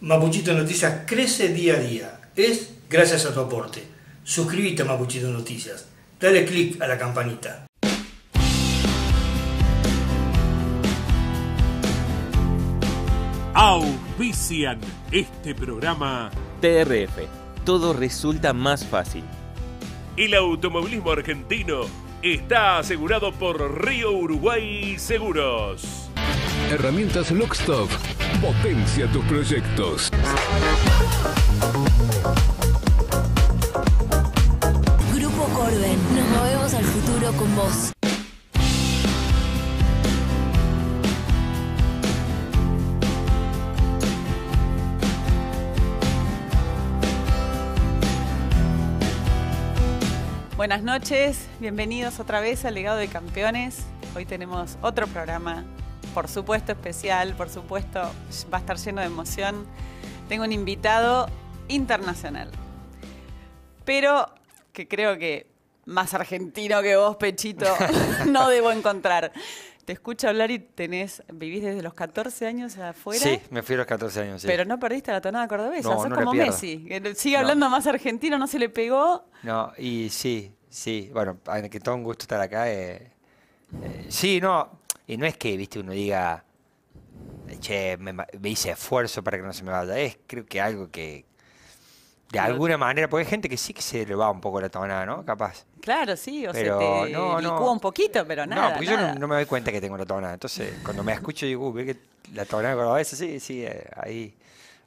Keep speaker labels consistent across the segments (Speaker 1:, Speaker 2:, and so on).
Speaker 1: Mapuchito Noticias crece día a día. Es gracias a tu aporte. Suscríbete a Mapuchito Noticias. Dale click a la campanita. Auspician este programa TRF. Todo resulta más fácil.
Speaker 2: El automovilismo argentino está asegurado por Río Uruguay Seguros. Herramientas Lockstock Potencia tus proyectos.
Speaker 1: Grupo Corben, nos movemos al futuro con vos.
Speaker 2: Buenas noches, bienvenidos otra vez al Legado de Campeones. Hoy tenemos otro programa por supuesto especial, por supuesto va a estar lleno de emoción. Tengo un invitado internacional, pero que creo que más argentino que vos, Pechito, no debo encontrar. Te escucho hablar y tenés, vivís desde los 14 años afuera. Sí,
Speaker 1: me fui a los 14 años, sí. Pero
Speaker 2: no perdiste la tonada cordobesa, sos como Messi. Sigue hablando más argentino, no se le pegó.
Speaker 1: No, y sí, sí. Bueno, que todo un gusto estar acá. Eh, eh, sí, no, y no es que, viste, uno diga, che, me, hice esfuerzo para que no se me vaya. Es creo que algo que, de alguna manera, porque hay gente que sí que se le va un poco la tonada, ¿no? Capaz.
Speaker 2: Claro, sí, o sea, te no, un poquito, pero nada. No, porque yo
Speaker 1: no, me doy cuenta que tengo la tonada. Entonces, cuando me escucho, digo, uh, ve que la tonada es sí, sí, eh, ahí,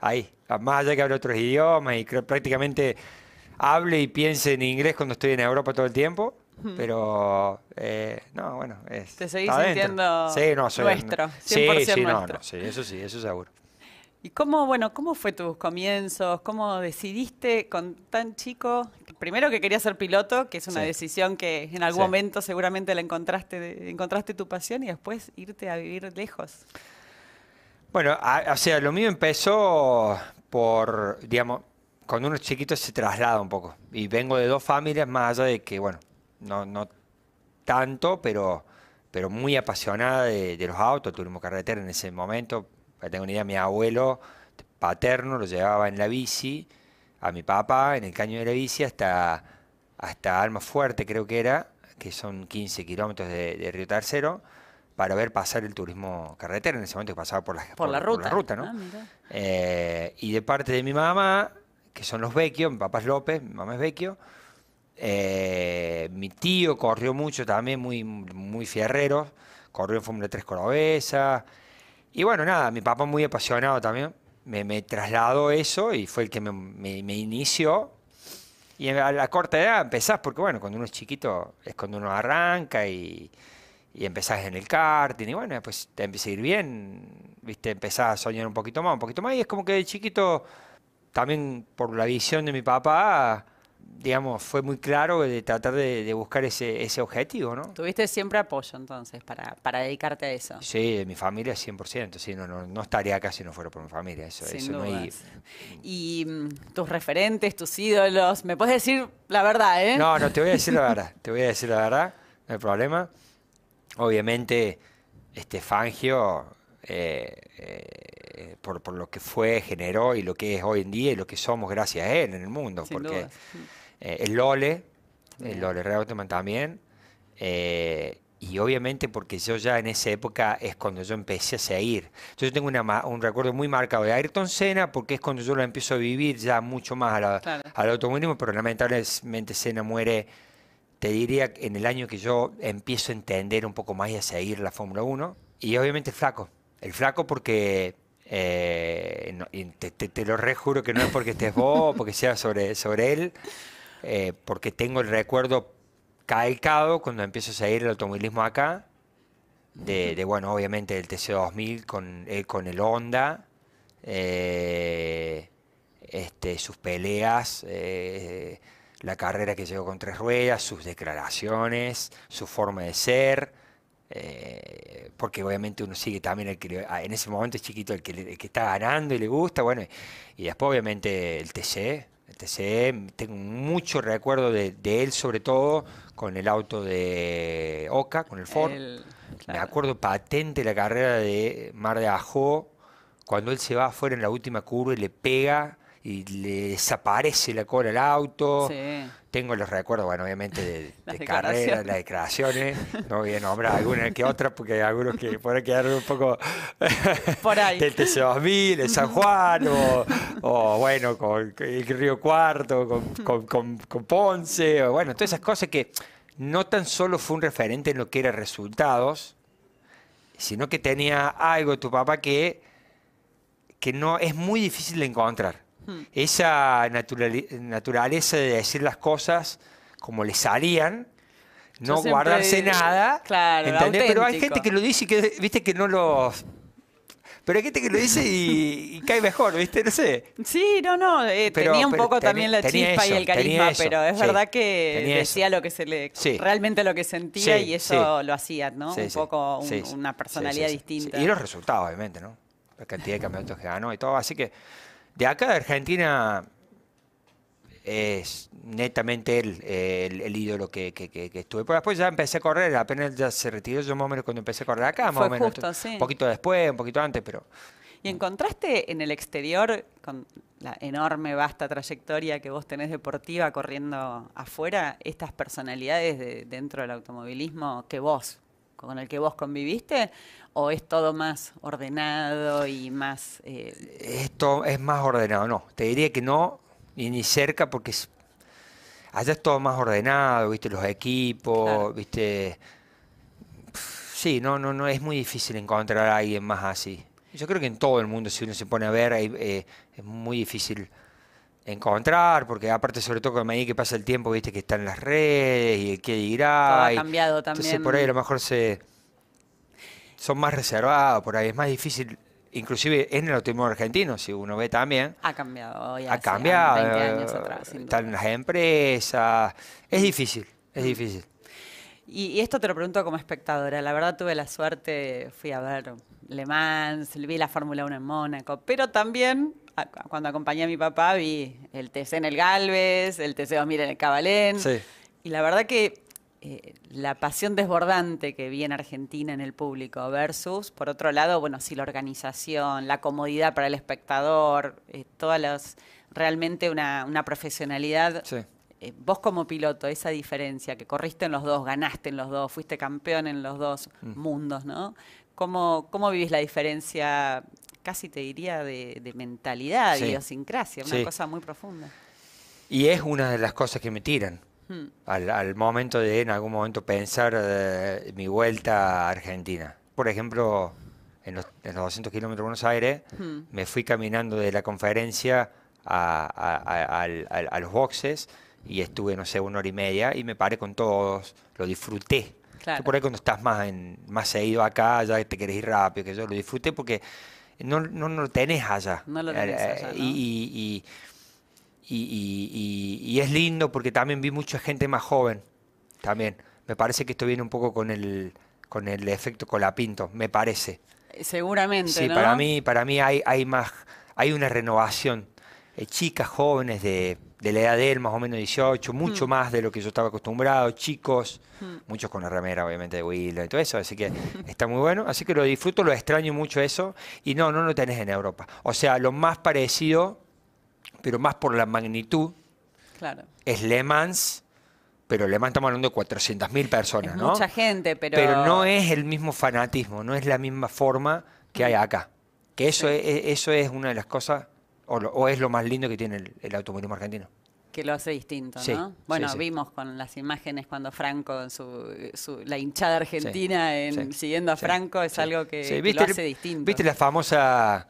Speaker 1: ahí. Ah, más allá que hablo otros idiomas y creo prácticamente hable y piense en inglés cuando estoy en Europa todo el tiempo. Pero, eh, no, bueno. Es, Te seguís sintiendo nuestro, sí, sí, No, no, sí, eso sí, eso seguro.
Speaker 2: ¿Y cómo, bueno, cómo fue tus comienzos? ¿Cómo decidiste con tan chico? Primero que quería ser piloto, que es una decisión que en algún momento seguramente la encontraste, encontraste tu pasión y después irte a vivir lejos.
Speaker 1: Bueno, o sea, lo mío empezó por, digamos, cuando uno es chiquito se traslada un poco. Y vengo de dos familias más allá de que, bueno, no, no tanto, pero, pero muy apasionada de, los autos, turismo carretera en ese momento. tengo una idea, mi abuelo paterno lo llevaba en la bici, a mi papá en el caño de la bici hasta, hasta Alma Fuerte, creo que era, que son 15 kilómetros de, Río Tercero, para ver pasar el turismo carretera en ese momento que pasaba por la, ruta. ruta ah, eh, y de parte de mi mamá, que son los Vecchio, mi papá es López, mi mamá es Vecchio, eh, mi tío corrió mucho también, muy, muy fierrero. Corrió en Fórmula 3 Corobesa. Y bueno, nada, mi papá muy apasionado también. Me, trasladó eso y fue el que me, inició. Y a la corta edad empezás, porque bueno, cuando uno es chiquito es cuando uno arranca y, y empezás en el karting y bueno, pues te empieza a ir bien, viste, empezás a soñar un poquito más, un poquito más y es como que de chiquito, también por la visión de mi papá, digamos, fue muy claro de tratar de, buscar ese, objetivo, ¿no?
Speaker 2: Tuviste siempre apoyo entonces para, dedicarte a eso.
Speaker 1: Sí, mi familia 100%, no, no, estaría acá si no fuera por mi familia, eso, eso no
Speaker 2: Y mm, tus referentes, tus ídolos, ¿me puedes decir la verdad, eh? No, no, te voy a decir la verdad,
Speaker 1: te voy a decir la verdad, no hay problema. Obviamente, este Fangio... Eh, eh, por, lo que fue, generó y lo que es hoy en día y lo que somos gracias a él en el mundo. Sin porque dudas. Eh, el Lole, el Lole Reutemann también. Eh, y obviamente porque yo ya en esa época es cuando yo empecé a seguir. Yo tengo un recuerdo muy marcado de Ayrton Senna porque es cuando yo lo empiezo a vivir ya mucho más al automovilismo, pero lamentablemente Senna muere, te diría, en el año que yo empiezo a entender un poco más y a seguir la Fórmula 1. Y obviamente el flaco, el flaco porque... Eh, te, lo rejuro que no es porque estés vos, porque sea sobre, sobre él, eh, porque tengo el recuerdo calcado cuando empiezo a seguir el automovilismo acá, de, bueno, obviamente el TC2000 con, eh, con el Honda, eh, este, sus peleas, la carrera que llegó con tres ruedas, sus declaraciones, su forma de ser. porque obviamente uno sigue también el que ah, en ese momento es chiquito el que, que está ganando y le gusta, bueno, y después obviamente el TC, tengo mucho recuerdo de, él, sobre todo con el auto de Oca, con el Ford. Me acuerdo patente la carrera de Mar de Ajo cuando él se va afuera en la última curva y le pega y le desaparece la cola al auto. Tengo los recuerdos, bueno, obviamente de, las de carreras, las declaraciones. No voy a nombrar alguna que otra porque hay algunos que pueden quedar un poco. Por ahí. Del 2000 San Juan o o oh, bueno, con, el Río Cuarto, con, Ponce, o bueno, todas esas cosas que no tan solo fue un referente en lo que era resultados, sino que tenía algo tu papá que, que no es muy difícil de encontrar. Hmm. Esa naturaleza de decir las cosas como les salían, no guardarse nada.
Speaker 2: Claro, Pero hay gente que
Speaker 1: lo dice y que, viste, que no lo... Pero hay gente que lo dice y, cae mejor, ¿viste? No sé.
Speaker 2: Sí, no, no. Eh, tenía un poco también la chispa y el carisma, pero es verdad que decía lo que se le. realmente lo que sentía y eso lo hacía, ¿no? un poco una personalidad distinta. Y los
Speaker 1: resultados, obviamente, ¿no? La cantidad de campeonatos que ganó y todo. Así que de acá de Argentina es netamente él, el, ídolo que, estuve. Pero después ya empecé a correr, apenas ya se retiró yo más cuando empecé a correr acá, más Un poquito después, un poquito antes, pero...
Speaker 2: ¿Y encontraste en el exterior, con la enorme, vasta trayectoria que vos tenés deportiva corriendo afuera, estas personalidades de, dentro del automovilismo que vos, con el que vos conviviste,
Speaker 1: o es todo más ordenado y más... Eh, Esto es más ordenado, no. Te diría que no, ni, ni cerca porque allá es todo más ordenado, viste, los equipos, viste. Sí, no, no, no, es muy difícil encontrar a alguien más así. Yo creo que en todo el mundo, si uno se pone a ver, eh, es muy difícil encontrar, porque aparte sobre todo con medida que pasa el tiempo, viste que están las redes y el qué dirá. ha cambiado
Speaker 2: también. por ahí a lo
Speaker 1: mejor se son más reservados, por ahí es más difícil inclusive en el autismo argentino, si uno ve también.
Speaker 2: Ha cambiado hoy, Ha cambiado. 20 eh, años atrás.
Speaker 1: están las empresas. Es difícil, es mm. difícil.
Speaker 2: Y, esto te lo pregunto como espectadora. La verdad tuve la suerte, fui a ver Le Mans, vi la Fórmula 1 en Mónaco, pero también cuando acompañé a mi papá vi el TC en el Galvez, el TC 2000 en el Cabalén. Y la verdad que eh, la pasión desbordante que vi en Argentina en el público versus, por otro lado, bueno, sí, la organización, la comodidad para el espectador, eh, todas las, realmente una, profesionalidad. Eh, vos como piloto, esa diferencia, que corriste en los dos, ganaste en los dos, fuiste campeón en los dos mm. mundos, ¿no? ¿Cómo, ¿Cómo vivís la diferencia, casi te diría, de, mentalidad, de idiosincrasia, una cosa muy profunda?
Speaker 1: Y es una de las cosas que me tiran al, al, momento de en algún momento pensar eh, mi vuelta a Argentina. Por ejemplo, en los, 200 kilómetros de Buenos Aires, hmm. me fui caminando de la conferencia a, a, los boxes y estuve, no sé, una hora y media y me paré con todos, lo disfruté. Claro. por ahí cuando estás más, en, más seguido acá, ya te querés ir rápido, que yo lo disfruté porque no, no, lo tenés allá. No lo eh, eh, y, y y, es lindo porque también vi mucha gente más joven. También. Me parece que esto viene un poco con el, con el efecto Colapinto, me parece.
Speaker 2: Seguramente. Sí, para mí,
Speaker 1: para mí hay, hay más, hay una renovación. Eh, chicas jóvenes de, la edad de él, más o menos 18, mucho mm. más de lo que yo estaba acostumbrado, chicos, mm. muchos con la remera, obviamente, de Willow y todo eso, así que está muy bueno. Así que lo disfruto, lo extraño mucho eso. Y no, no lo tenés en Europa. O sea, lo más parecido pero más por la magnitud. Claro. Es Le Mans, pero Le Mans estamos hablando de 400.000 personas, ¿no? Mucha
Speaker 2: gente, pero... Pero no
Speaker 1: es el mismo fanatismo, no es la misma forma que hay acá. Que eso, es, eso es una de las cosas, o, es lo más lindo que tiene el, automovilismo argentino.
Speaker 2: Que lo hace distinto, ¿no? Bueno, vimos con las imágenes cuando Franco, la hinchada argentina siguiendo a Franco, es algo que, que, lo hace distinto. ¿Viste
Speaker 1: la famosa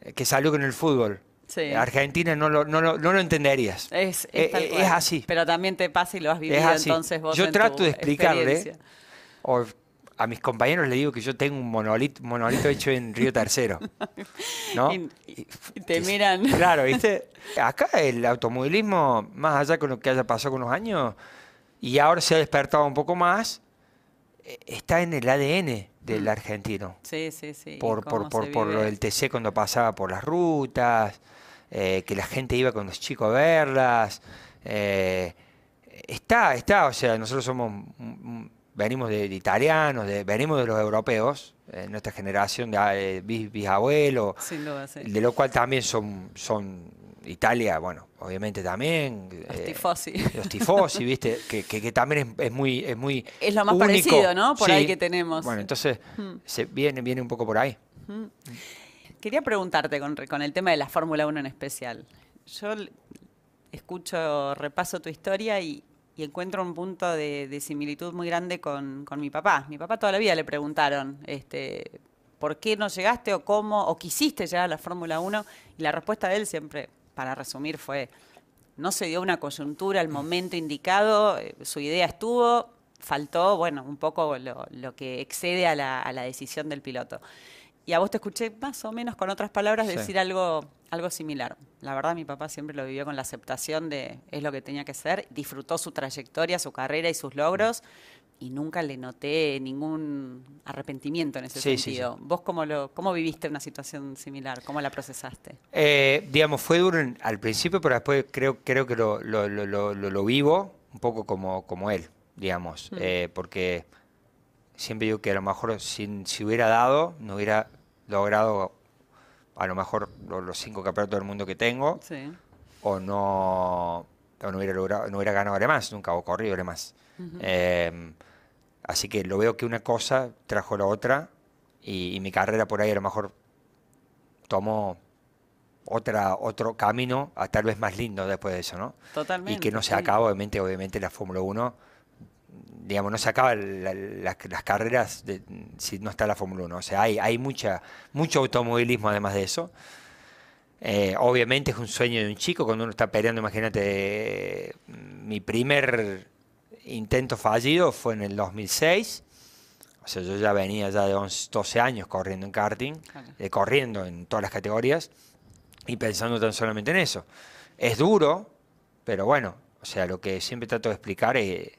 Speaker 1: eh, que salió con el fútbol? Eh, Argentina no lo, entenderías. Es, eh, eh, así.
Speaker 2: Pero también te pasa y lo has vivido, entonces vos Yo trato de explicarle,
Speaker 1: a mis compañeros le digo que yo tengo un monolito, hecho en Río Tercero. ¿No? te miran. Claro, ¿viste? Acá el automovilismo, más allá con lo que haya pasado con los años, y ahora se ha despertado un poco más, está en el ADN del mm. argentino.
Speaker 2: Sí, sí, sí. Por, por, por, por lo del
Speaker 1: TC cuando pasaba por las rutas, eh, que la gente iba con los chicos a verlas. Eh, está, está, o sea, nosotros somos, mm, venimos de, italianos, venimos de los europeos, eh, nuestra generación de bis, bisabuelo, de lo cual también son, son Italia, bueno, obviamente también. Los eh, tifosi. Los tifosi, viste, que, también es, muy, es muy. Es lo más parecido, ¿no? Por ahí que tenemos. Bueno, entonces mm. viene, viene un poco por ahí.
Speaker 2: Mm. Quería preguntarte con, el tema de la Fórmula 1 en especial. Yo escucho, repaso tu historia y, encuentro un punto de, similitud muy grande con, mi papá. Mi papá toda la vida le preguntaron este, por qué no llegaste o cómo o quisiste llegar a la Fórmula 1 y la respuesta de él siempre para resumir, fue, no se dio una coyuntura, al momento indicado, eh, su idea estuvo, faltó, bueno, un poco lo, que excede a la, decisión del piloto. Y a vos te escuché más o menos con otras palabras decir algo, algo similar. La verdad, mi papá siempre lo vivió con la aceptación de es lo que tenía que ser, disfrutó su trayectoria, su carrera y sus logros y nunca le noté ningún arrepentimiento en ese sentido. ¿Vos cómo, lo, cómo viviste una situación similar? ¿Cómo la procesaste?
Speaker 1: Eh, digamos, fue duro al principio, pero después creo, creo que lo, vivo un poco como, como él, digamos, mm. eh, porque siempre digo que a lo mejor si, hubiera dado, no hubiera logrado a lo mejor los, cinco campeonatos del mundo que tengo, o no, no hubiera logrado, no hubiera ganado además, nunca o corrido además. Así que lo veo que una cosa trajo la otra y, mi carrera por ahí a lo mejor tomó otra, otro camino, a tal vez más lindo después de eso, ¿no?
Speaker 2: Totalmente. Y que no se acaba,
Speaker 1: obviamente, obviamente la Fórmula 1, digamos, no se acaban las carreras si no está la Fórmula 1. O sea, hay, mucha, mucho automovilismo además de eso. Eh, obviamente es un sueño de un chico cuando uno está peleando, imagínate, eh, mi primer intento fallido fue en el 2006. O sea, yo ya venía ya de 11, 12 años corriendo en karting, eh, corriendo en todas las categorías y pensando tan solamente en eso. Es duro, pero bueno, o sea, lo que siempre trato de explicar es eh,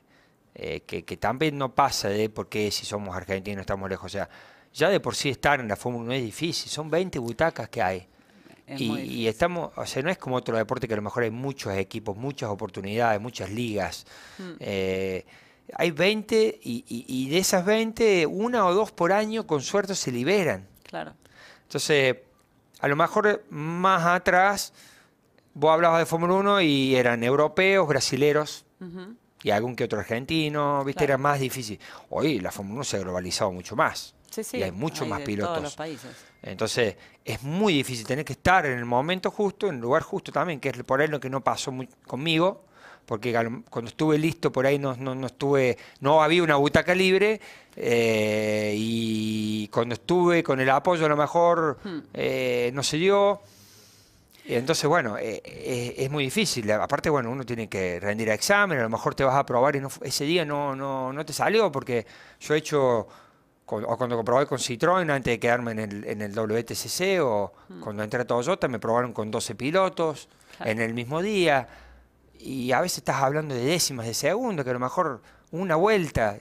Speaker 1: eh, que, que, también no pasa de por qué si somos argentinos estamos lejos. O sea, ya de por sí estar en la Fórmula 1 es difícil, son 20 butacas que hay y, estamos, o sea, no es como otro deporte que a lo mejor hay muchos equipos, muchas oportunidades, muchas ligas. Mm. Eh, hay 20 y, de esas 20, una o dos por año con suerte se liberan. Claro. Entonces, a lo mejor más atrás, vos hablabas de Fórmula 1 y eran europeos, brasileros. Y algún que otro argentino, viste, era más difícil. Hoy la Fórmula 1 se ha globalizado mucho más y hay muchos más pilotos. Todos los países. Entonces, es muy difícil tener que estar en el momento justo, en el lugar justo también, que es por ahí lo que no pasó conmigo, porque cuando estuve listo por ahí no, estuve, no había una butaca libre, eh, y cuando estuve con el apoyo a lo mejor hmm. eh, no se dio. Entonces, bueno, eh, es muy difícil. Aparte, bueno, uno tiene que rendir a examen, a lo mejor te vas a aprobar y ese día no, no, no te salió, porque yo he hecho o cuando comprobé con Citroën antes de quedarme en el, WTCC, o mm. cuando entré a Toyota me probaron con 12 pilotos en el mismo día. Y a veces estás hablando de décimas de segundo, que a lo mejor una vuelta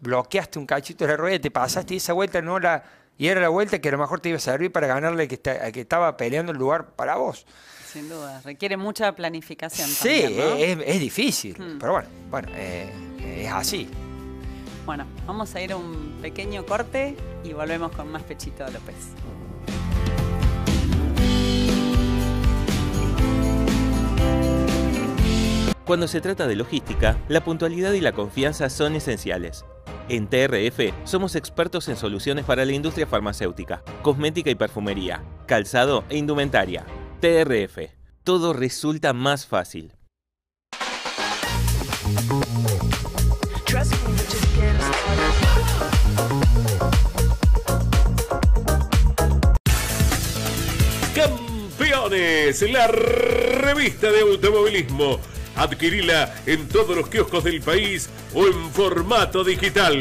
Speaker 1: bloqueaste un cachito de la rueda, te pasaste y esa vuelta no la. Y era la vuelta que a lo mejor te iba a servir para ganarle que, que estaba peleando el lugar para vos.
Speaker 2: Sin duda, requiere mucha planificación. Sí, también, ¿no? es, difícil, mm. pero
Speaker 1: bueno, bueno eh, es así.
Speaker 2: Bueno, vamos a ir a un pequeño corte y volvemos con más Pechito López.
Speaker 1: Cuando se trata de logística, la puntualidad y la confianza son esenciales. En TRF somos expertos en soluciones para la industria farmacéutica, cosmética y perfumería, calzado e indumentaria. TRF. Todo resulta más fácil.
Speaker 2: Campeones, la revista de automovilismo. Adquirila en todos los kioscos del país o en formato digital.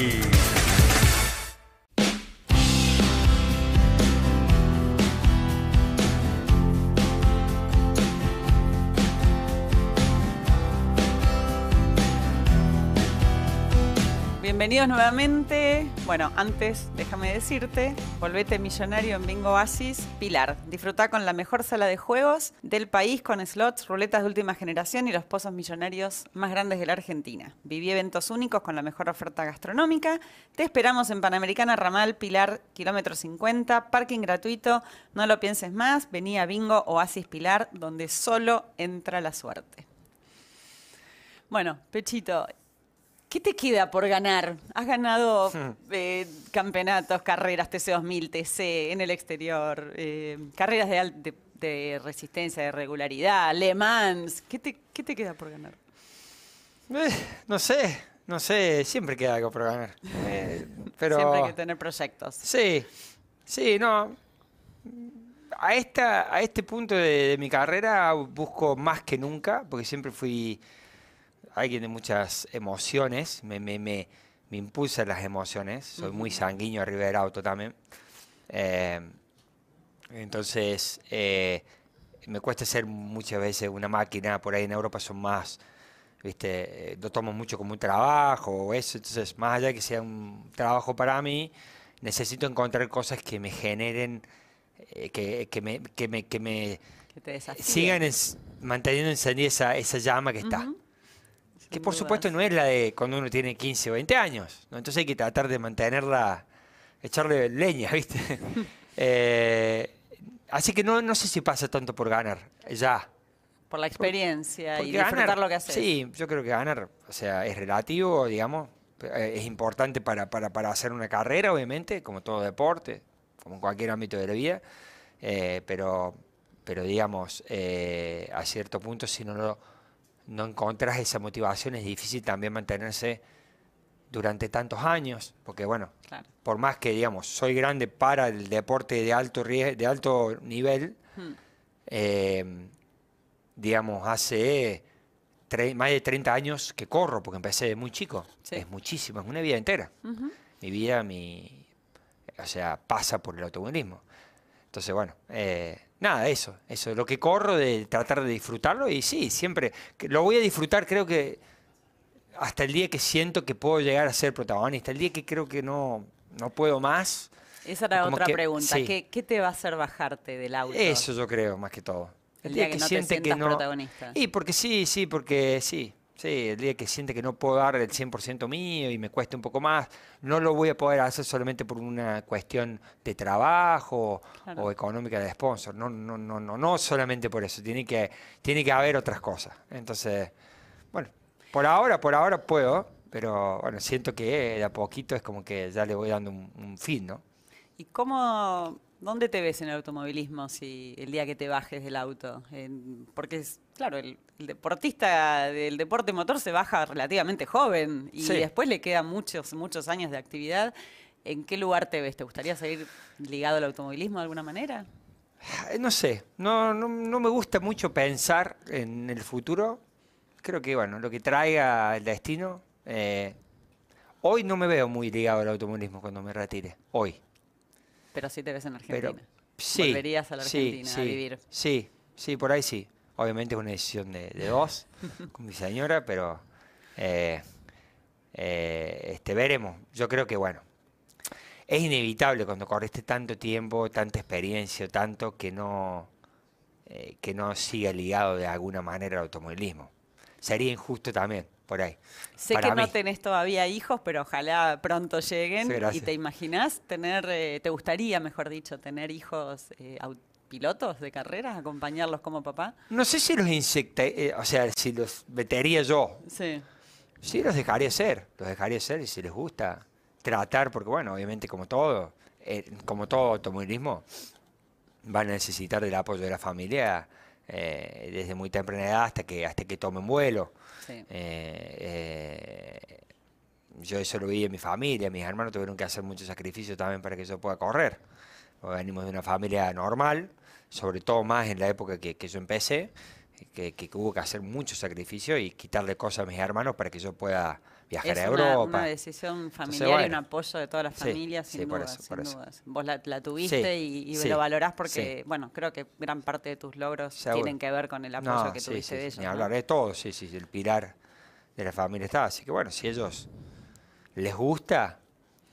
Speaker 2: Bienvenidos nuevamente. Bueno, antes déjame decirte, volvete millonario en Bingo Oasis Pilar. Disfruta con la mejor sala de juegos del país con slots, ruletas de última generación y los pozos millonarios más grandes de la Argentina. Viví eventos únicos con la mejor oferta gastronómica. Te esperamos en Panamericana Ramal Pilar, kilómetro 50, parking gratuito. No lo pienses más, vení a Bingo Oasis Pilar, donde solo entra la suerte. Bueno, Pechito, ¿Qué te queda por ganar? Has ganado hmm. eh, campeonatos, carreras, TC2000, TC en el exterior, eh, carreras de, resistencia, de regularidad, Le Mans. ¿Qué te, queda por ganar?
Speaker 1: Eh, no sé, no sé, siempre queda algo por ganar. Siempre hay que tener proyectos. sí, sí, no. A esta, a este punto de mi carrera busco más que nunca, porque siempre fui alguien de muchas emociones, me, me, me, me impulsan las emociones, soy muy sanguíneo arriba del auto también. Eh, entonces, eh, me cuesta ser muchas veces una máquina, por ahí en Europa son más, viste, eh, lo tomo mucho como un trabajo o eso, entonces más allá de que sea un trabajo para mí, necesito encontrar cosas que me generen, que, me... Que me, que me sigan manteniendo encendida esa, llama que está. Que por supuesto no es la de cuando uno tiene 15 o 20 años. Entonces hay que tratar de mantenerla, echarle leña, ¿viste? Eh, así que no, no sé si pasa tanto por ganar, ya.
Speaker 2: Por la experiencia y disfrutar lo que haces. Sí,
Speaker 1: yo creo que ganar, o sea, es relativo, digamos. Eh, es importante para, hacer una carrera, obviamente, como todo deporte, como en cualquier ámbito de la vida. Eh, pero, pero digamos, a cierto punto, si no lo no encontrás esa motivación, es difícil también mantenerse durante tantos años, porque bueno, por más que digamos, soy grande para el deporte de alto, de alto nivel, hmm. eh, digamos, hace más de 30 años que corro, porque empecé muy chico, es muchísimo, es una vida entera. Mi vida, mi, o sea, pasa por el automovilismo. Entonces, bueno, eh, nada, eso, eso, lo que corro de tratar de disfrutarlo y sí, siempre lo voy a disfrutar, creo que hasta el día que siento que puedo llegar a ser protagonista, el día que creo que no, no puedo más.
Speaker 2: Esa era otra pregunta, ¿Qué, te va a hacer bajarte del auto? Eso
Speaker 1: yo creo, más que todo. El, día, que, siente que no... protagonista. Y porque sí, sí, porque sí, Sí, el día que siente que no puedo dar el 100% mío y me cuesta un poco más, no lo voy a poder hacer solamente por una cuestión de trabajo o económica de sponsor. No, no, no, no, no solamente por eso. Tiene que, tiene que haber otras cosas. Entonces, bueno, por ahora, por ahora puedo, pero bueno, siento que de a poquito es como que ya le voy dando un, un fin, ¿no?
Speaker 2: ¿Y cómo ¿Dónde te ves en el automovilismo si el día que te bajes del auto? porque, es, claro, el, deportista del deporte motor se baja relativamente joven y después le quedan muchos, muchos años de actividad. ¿En qué lugar te ves? ¿Te gustaría seguir ligado al automovilismo de alguna manera?
Speaker 1: Eh, no sé, no, no, me gusta mucho pensar en el futuro. Creo que, bueno, lo que traiga el destino. Eh, hoy no me veo muy ligado al automovilismo cuando me retire, hoy.
Speaker 2: Pero sí te ves en Argentina. sí, Volverías a la Argentina sí, a vivir.
Speaker 1: Sí, sí, por ahí sí. Obviamente es una decisión de, dos, con mi señora, pero eh, eh, este, veremos. Yo creo que, bueno, es inevitable cuando corriste tanto tiempo, tanta experiencia, tanto que no, eh, que no siga ligado de alguna manera al automovilismo. Sería injusto también. Sé que no
Speaker 2: tenés todavía hijos, pero ojalá pronto lleguen. y te imaginás tener, eh, te gustaría, mejor dicho, tener hijos eh, pilotos de carreras, acompañarlos como papá.
Speaker 1: No sé si los insecta, eh, o sea, si los metería yo. Sí. los dejaría ser, los dejaría ser y si les gusta tratar, porque bueno, obviamente como todo, como todo automovilismo, van a necesitar del apoyo de la familia eh, desde muy temprana edad hasta que, hasta que tomen vuelo. Eh, eh, yo eso lo vi en mi familia, mis hermanos tuvieron que hacer muchos sacrificios también para que yo pueda correr. Venimos de una familia normal, sobre todo más en la época que, que yo empecé que, que, hubo que hacer mucho sacrificio y quitarle cosas a mis hermanos para que yo pueda viajar a Europa. Europa. una decisión familiar y un apoyo de todas las familias, sin, dudas, Vos la, tuviste y, lo valorás porque,
Speaker 2: bueno, creo que gran parte de tus logros tienen que ver con el apoyo que tuviste de ellos. hablaré
Speaker 1: de todo, sí, sí, el pilar de la familia está. Así que, bueno, si a ellos les gusta,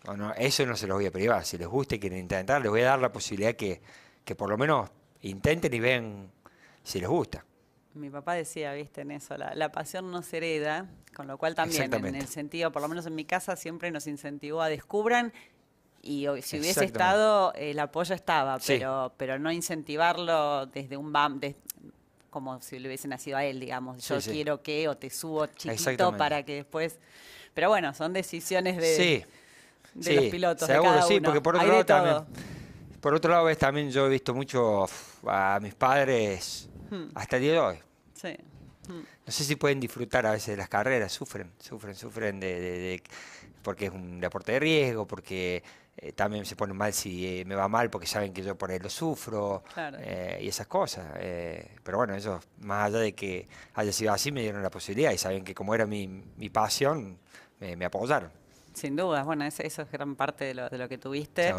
Speaker 1: o no, eso no se los voy a privar. Si les gusta y quieren intentar, les voy a dar la posibilidad que, que por lo menos intenten y ven si les gusta
Speaker 2: mi papá decía, viste, en eso, la, pasión no se hereda, con lo cual también, en el sentido, por lo menos en mi casa, siempre nos incentivó a descubran y si hubiese estado, el apoyo estaba, pero, pero no incentivarlo desde un BAM, como si le hubiese nacido a él, digamos, yo quiero que o te subo chiquito para que después... Pero bueno, son decisiones de, los pilotos. sí, porque por otro lado
Speaker 1: Por otro lado, también yo he visto mucho a mis padres Hmm. Hasta el día de hoy.
Speaker 2: Sí. Hmm.
Speaker 1: No sé si pueden disfrutar a veces de las carreras, sufren, sufren, sufren de, porque es un deporte de riesgo, porque eh, también se ponen mal si eh, me va mal, porque saben que yo por ahí lo sufro eh, y esas cosas. pero bueno, ellos, más allá de que haya sido así, me dieron la posibilidad y saben que como era mi, mi pasión, me apoyaron. Sin dudas, bueno, eso, es gran parte de lo, de lo que tuviste.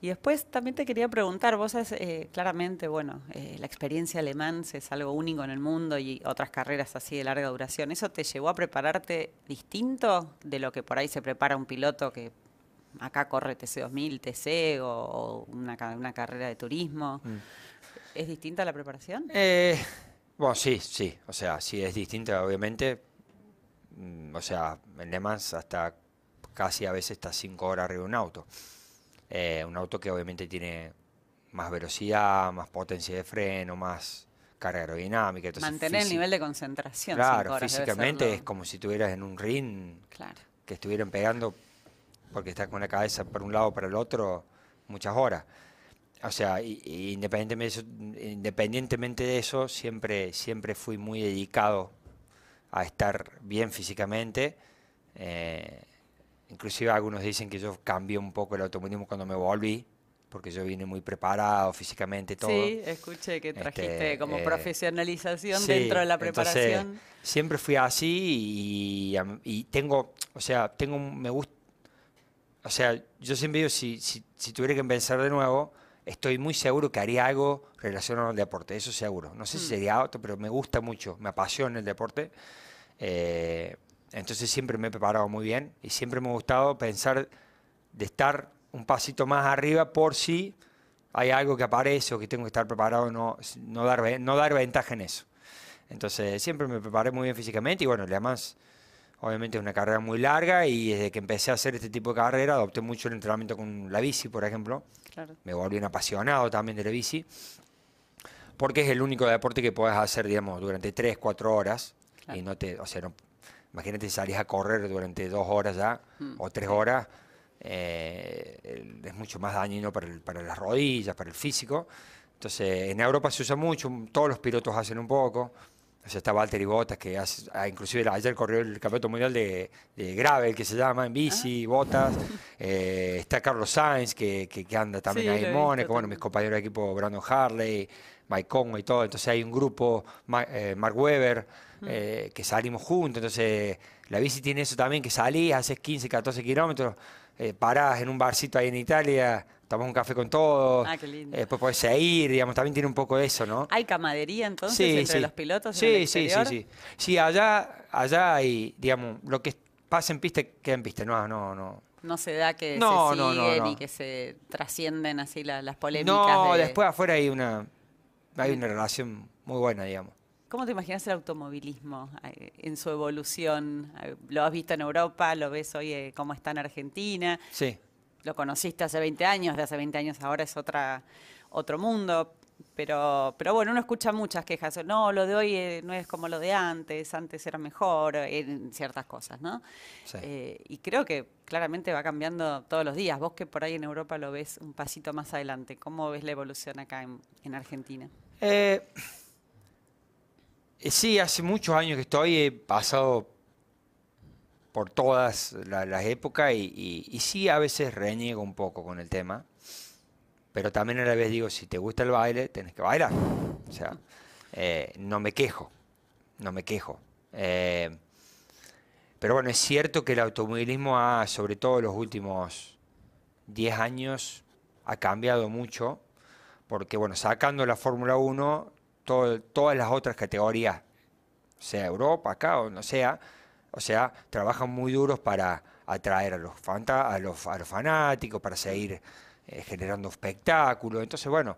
Speaker 2: Y después también te quería preguntar, vos es eh, claramente, bueno, eh, la experiencia alemán es algo único en el mundo y otras carreras así de larga duración. ¿Eso te llevó a prepararte distinto de lo que por ahí se prepara un piloto que acá corre TC2000, TC o, una, carrera de turismo? Mm. ¿Es distinta la preparación?
Speaker 1: Eh, bueno, sí, sí. O sea, sí es distinta, obviamente. Mm, o sea, en Le hasta casi a veces estás cinco horas arriba de un auto. Eh, un auto que obviamente tiene más velocidad, más potencia de freno, más carga aerodinámica. Mantener el nivel de
Speaker 2: concentración. Claro, físicamente es
Speaker 1: como si estuvieras en un ring, que estuvieran pegando porque estás con la cabeza por un lado para el otro muchas horas. O sea, independientemente, de eso, independientemente de eso, siempre, siempre fui muy dedicado a estar bien físicamente. Eh, Inclusive algunos dicen que yo cambié un poco el automovilismo cuando me volví, porque yo vine muy preparado físicamente todo. Sí,
Speaker 2: escuché que este, trajiste como eh, profesionalización dentro de la preparación.
Speaker 1: siempre fui así y, tengo, o sea, tengo, me gusta, o sea, yo siempre digo, si, tuviera que empezar de nuevo, estoy muy seguro que haría algo relacionado al deporte, eso seguro. No sé si hmm. sería auto, pero me gusta mucho, me apasiona el deporte. Eh, entonces siempre me he preparado muy bien y siempre me ha gustado pensar de estar un pasito más arriba por si hay algo que aparece o que tengo que estar preparado, no, no, dar, no dar ventaja en eso. Entonces siempre me preparé muy bien físicamente y bueno, además obviamente es una carrera muy larga y desde que empecé a hacer este tipo de carrera adopté mucho el entrenamiento con la bici, por ejemplo. Me volví un apasionado también de la bici, porque es el único deporte que puedes hacer, digamos, durante 3, 4 horas y no te, o sea, no, Imagínate si salís a correr durante dos horas ya hmm. o tres horas, eh, es mucho más dañino para, para, las rodillas, para el físico. Entonces, en Europa se usa mucho, todos los pilotos hacen un poco. O sea, está Valtteri Bottas, que hace, ah, inclusive ayer corrió el campeonato mundial de, gravel, que se llama, en bici, ah. Botas. Eh, está Carlos Sainz, que, anda también ahí en Mónaco, mis compañeros de equipo, Brandon Harley, Maicongo y todo. Entonces hay un grupo, eh, Mark Weber, mm. eh, que salimos juntos. Entonces la bici tiene eso también, que salís, haces 15, 14 kilómetros, eh, parás en un barcito ahí en Italia, tomás un café con todos. Ah, qué lindo. después podés seguir, digamos, también tiene un poco eso, ¿no?
Speaker 2: ¿Hay camadería entonces entre los pilotos? Sí, sí, sí, sí.
Speaker 1: Sí, allá, allá hay, digamos, lo que pasa en pista queda en pista, no, no, no no se da que se siguen y
Speaker 2: que se trascienden así las polémicas. No, después
Speaker 1: afuera hay una hay una relación muy buena, digamos.
Speaker 2: ¿Cómo te imaginas el automovilismo eh, en su evolución? Eh, ¿Lo has visto en Europa? ¿Lo ves hoy eh, cómo está en Argentina? Sí. Lo conociste hace 20 años, de hace 20 años ahora es otra, otro mundo. Pero, bueno, uno escucha muchas quejas. No, lo de hoy no es como lo de antes, antes era mejor, en ciertas cosas, ¿no? y creo que claramente va cambiando todos los días. Vos que por ahí en Europa lo ves un pasito más adelante, ¿cómo ves la evolución acá en, en Argentina?
Speaker 1: Eh, sí, hace muchos años que estoy, he pasado por todas las épocas y, sí a veces reniego un poco con el tema, pero también a la vez digo, si te gusta el baile, tenés que bailar. O sea, eh, no me quejo, no me quejo. Eh, pero bueno, es cierto que el automovilismo ha, sobre todo en los últimos 10 años, ha cambiado mucho porque bueno, sacando la Fórmula 1, todas las otras categorías, sea Europa, acá o no sea, o sea, trabajan muy duros para atraer a los, a los, fanáticos, para seguir eh, generando espectáculos. Entonces, bueno,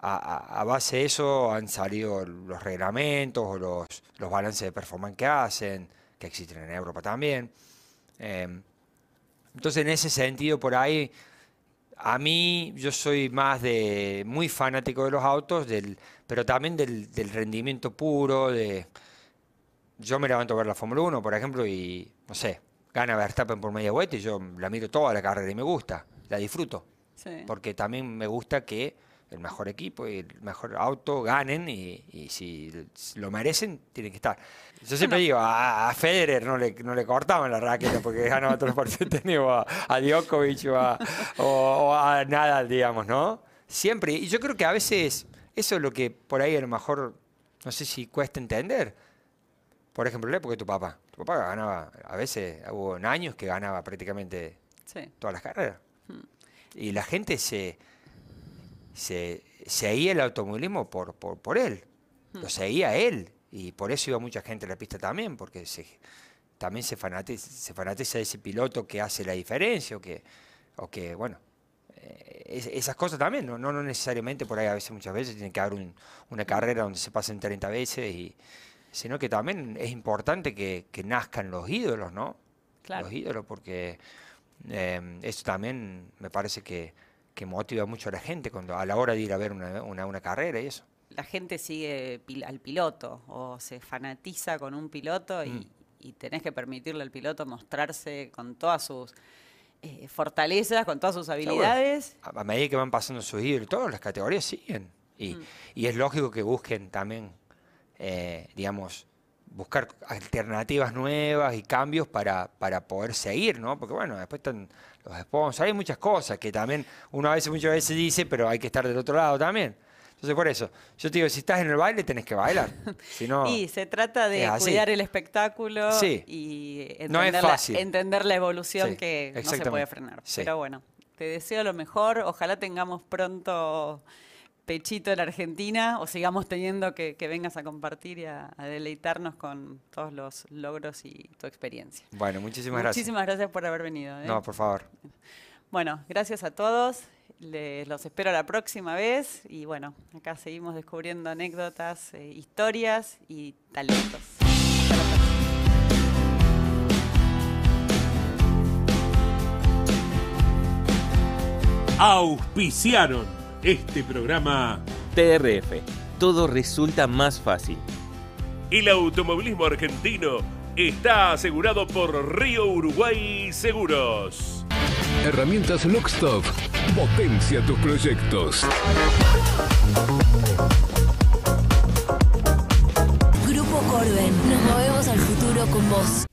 Speaker 1: a, base de eso han salido los reglamentos o los, balances de performance que hacen, que existen en Europa también. Em, entonces, en ese sentido, por ahí a mí yo soy más de muy fanático de los autos, del, pero también del, rendimiento puro. De, yo me levanto a ver la Fórmula 1, por ejemplo, y no sé, gana Verstappen por media vuelta y yo la miro toda la carrera y me gusta, la disfruto. Porque también me gusta que el mejor equipo y el mejor auto ganen y, si lo merecen, tienen que estar. Yo siempre digo, a, Federer no le, no le cortaban la raqueta porque ganaba todos los o a, Djokovic o a, Nadal, digamos, ¿no? Siempre. Y yo creo que a veces eso es lo que por ahí a lo mejor, no sé si cuesta entender. Por ejemplo, la época de tu papá. Tu papá ganaba, a veces hubo años que ganaba prácticamente todas las carreras. Hmm. Y la gente se se seguía el automovilismo por, por, él, lo seguía él, y por eso iba mucha gente a la pista también, porque también se fanatiza, se fanatiza ese piloto que hace la diferencia, o que, o que bueno, eh, esas cosas también, no, no, no, necesariamente por ahí, a veces muchas veces tiene que haber una carrera donde se pasen 30 veces, y, sino que también es importante que, nazcan los ídolos, ¿no? Claro. Los ídolos, porque eh, esto también me parece que que motiva mucho a la gente cuando a la hora de ir a ver una, una, carrera y eso.
Speaker 2: La gente sigue al piloto o se fanatiza con un piloto mm. y, tenés que permitirle al piloto mostrarse con todas sus eh, fortalezas, con todas sus habilidades.
Speaker 1: a, medida que van pasando sus ídolos, todas las categorías siguen. Mm. Y, es lógico que busquen también, eh, digamos, buscar alternativas nuevas y cambios para, para poder seguir, ¿no? Porque bueno, después están los sponsors, hay muchas cosas que también uno a veces, muchas veces dice, pero hay que estar del otro lado también. Entonces, por eso, yo te digo, si estás en el baile, tenés que bailar. Si y
Speaker 2: se trata de cuidar el espectáculo y entender, La, entender la evolución que no se puede frenar. Pero bueno, te deseo lo mejor. Ojalá tengamos pronto de la Argentina o sigamos teniendo que, vengas a compartir y a, deleitarnos con todos los logros y tu experiencia.
Speaker 1: Bueno, muchísimas gracias. Muchísimas gracias por haber venido. ¿eh? No, por favor.
Speaker 2: Bueno, gracias a todos. Les, los espero la próxima vez y bueno, acá seguimos descubriendo anécdotas, eh, historias y talentos.
Speaker 1: auspiciaron este programa TRF. Todo resulta más fácil.
Speaker 2: El automovilismo argentino está asegurado por Río Uruguay Seguros. Herramientas Lockstop. Potencia tus proyectos.
Speaker 1: Grupo Corben. Nos movemos al futuro con vos.